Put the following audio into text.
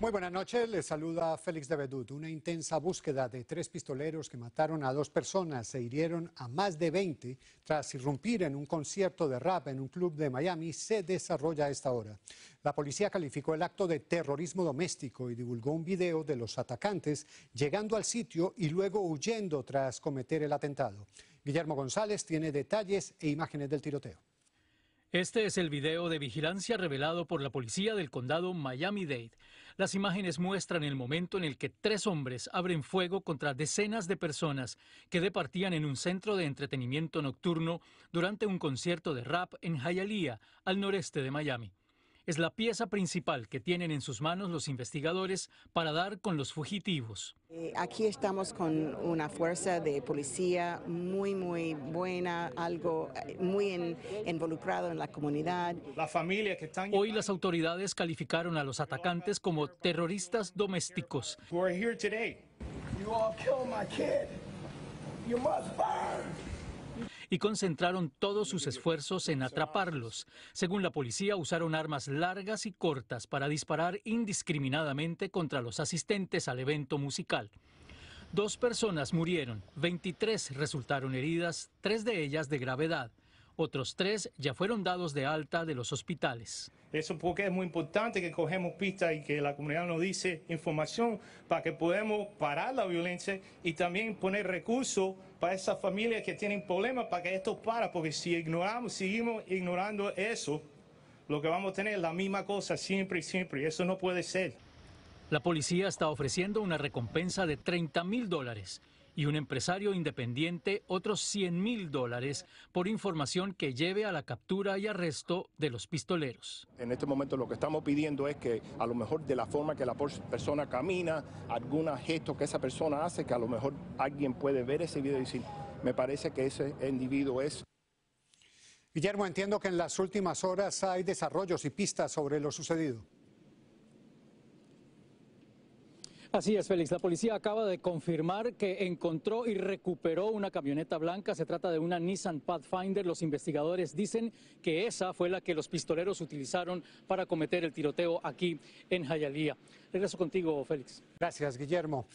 Muy buenas noches, les saluda Félix de Bedut. Una intensa búsqueda de tres pistoleros que mataron a dos personas e hirieron a más de 20 tras irrumpir en un concierto de rap en un club de Miami se desarrolla a esta hora. La policía calificó el acto de terrorismo doméstico y divulgó un video de los atacantes llegando al sitio y luego huyendo tras cometer el atentado. Guillermo González tiene detalles e imágenes del tiroteo. Este es el video de vigilancia revelado por la policía del condado Miami-Dade. Las imágenes muestran el momento en el que tres hombres abren fuego contra decenas de personas que departían en un centro de entretenimiento nocturno durante un concierto de rap en Hialeah, al noreste de Miami es la pieza principal que tienen en sus manos los investigadores para dar con los fugitivos. Eh, aquí estamos con una fuerza de policía muy, muy buena, algo eh, muy involucrado en la comunidad. La familia que Hoy las autoridades calificaron a los atacantes como terroristas domésticos y concentraron todos sus esfuerzos en atraparlos. Según la policía, usaron armas largas y cortas para disparar indiscriminadamente contra los asistentes al evento musical. Dos personas murieron, 23 resultaron heridas, tres de ellas de gravedad. Otros tres ya fueron dados de alta de los hospitales. Eso porque es muy importante que cogemos pistas y que la comunidad nos dice información para que podamos parar la violencia y también poner recursos para esas familias que tienen problemas para que esto para, porque si ignoramos, seguimos ignorando eso, lo que vamos a tener es la misma cosa siempre y siempre, y eso no puede ser. La policía está ofreciendo una recompensa de 30 mil dólares y un empresario independiente otros 100 mil dólares por información que lleve a la captura y arresto de los pistoleros. En este momento lo que estamos pidiendo es que a lo mejor de la forma que la persona camina, algún gesto que esa persona hace, que a lo mejor alguien puede ver ese video y decir, me parece que ese individuo es Guillermo, entiendo que en las últimas horas hay desarrollos y pistas sobre lo sucedido. Así es, Félix. La policía acaba de confirmar que encontró y recuperó una camioneta blanca. Se trata de una Nissan Pathfinder. Los investigadores dicen que esa fue la que los pistoleros utilizaron para cometer el tiroteo aquí en Jayalía. Regreso contigo, Félix. Gracias, Guillermo.